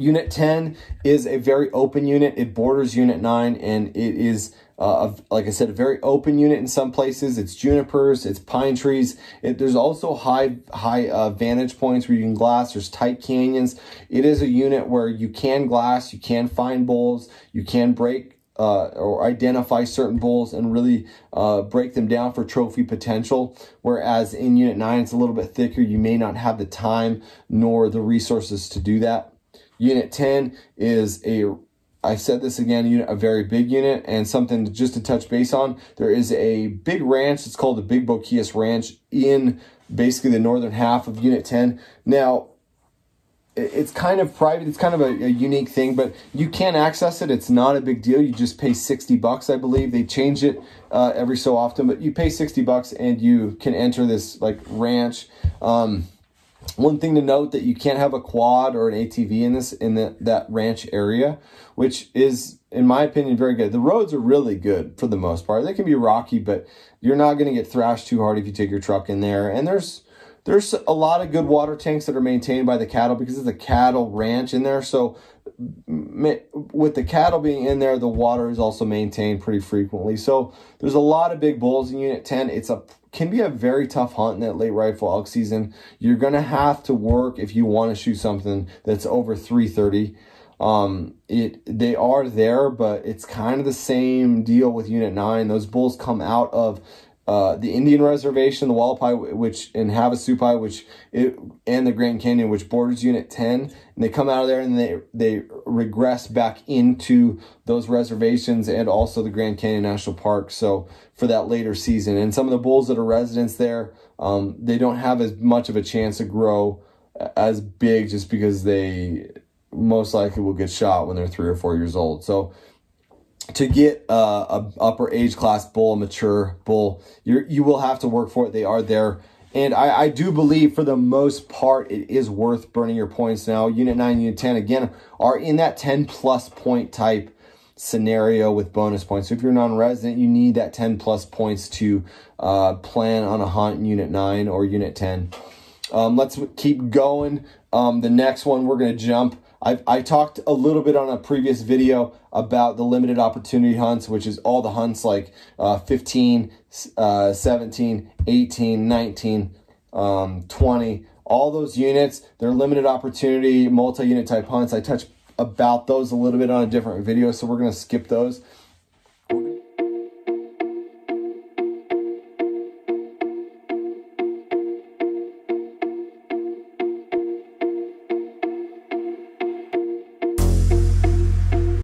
Unit 10 is a very open unit. It borders Unit 9 and it is, uh, a, like I said, a very open unit in some places. It's junipers, it's pine trees. It, there's also high, high uh, vantage points where you can glass. There's tight canyons. It is a unit where you can glass, you can find bulls, you can break uh, or identify certain bulls and really uh, break them down for trophy potential. Whereas in Unit 9, it's a little bit thicker. You may not have the time nor the resources to do that. Unit 10 is a I said this again, a, unit, a very big unit, and something just to touch base on. There is a big ranch. It's called the Big Boquias Ranch in basically the northern half of Unit 10. Now, it's kind of private. It's kind of a, a, unique thing, but you can access it. It's not a big deal. You just pay 60 bucks, I believe. They change it uh, every so often, but you pay 60 bucks and you can enter this like ranch. Um, one thing to note that you can't have a quad or an ATV in this in the, that ranch area, which is, in my opinion, very good. The roads are really good for the most part. They can be rocky, but you're not going to get thrashed too hard if you take your truck in there. And there's there's a lot of good water tanks that are maintained by the cattle because it's a cattle ranch in there. So with the cattle being in there, the water is also maintained pretty frequently. So there's a lot of big bulls in Unit 10. It's a can be a very tough hunt in that late rifle elk season. You're gonna have to work if you want to shoot something that's over 330. Um, it they are there, but it's kind of the same deal with Unit Nine. Those bulls come out of uh, the Indian Reservation, the Wallapai, which and Havasupai, which it, and the Grand Canyon, which borders Unit Ten, and they come out of there and they they regress back into those reservations and also the Grand Canyon National Park. So for that later season, and some of the bulls that are residents there, um, they don't have as much of a chance to grow as big just because they most likely will get shot when they're three or four years old. So to get a upper age class bull, mature bull, you you will have to work for it. They are there. And I, I do believe for the most part, it is worth burning your points now. Unit 9, Unit 10, again, are in that 10 plus point type scenario with bonus points. So if you're non-resident, you need that 10 plus points to uh, plan on a hunt in unit 9 or unit 10. Um, let's keep going. Um, the next one we're going to jump I've, I talked a little bit on a previous video about the limited opportunity hunts, which is all the hunts like uh, 15, uh, 17, 18, 19, um, 20. All those units, they're limited opportunity, multi-unit type hunts. I touched about those a little bit on a different video, so we're going to skip those.